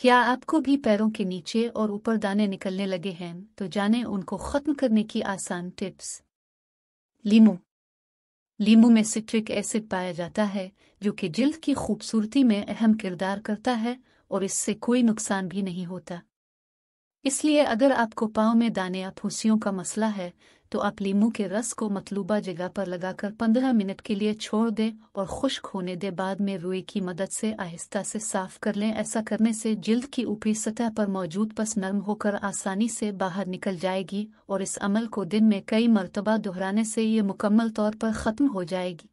क्या आपको भी पैरों के नीचे और ऊपर दाने निकलने लगे हैं तो जाने उनको खत्म करने की आसान टिप्स लीमू लीमू में सिट्रिक एसिड पाया जाता है जो कि जिल्द की खूबसूरती में अहम किरदार करता है और इससे कोई नुकसान भी नहीं होता इसलिए अगर आपको पाँव में दाने या फूसियों का मसला है तो आप लीमू के रस को मतलूबा जगह पर लगाकर पंद्रह मिनट के लिए छोड़ दें और खुश्क होने दे बाद में रुई की मदद से आहिस्ता से साफ कर लें ऐसा करने से जिल्द की ऊपरी सतह पर मौजूद पस नर्म होकर आसानी से बाहर निकल जाएगी और इस अमल को दिन में कई मरतबा दोहराने से ये मुकम्मल तौर पर ख़त्म हो जाएगी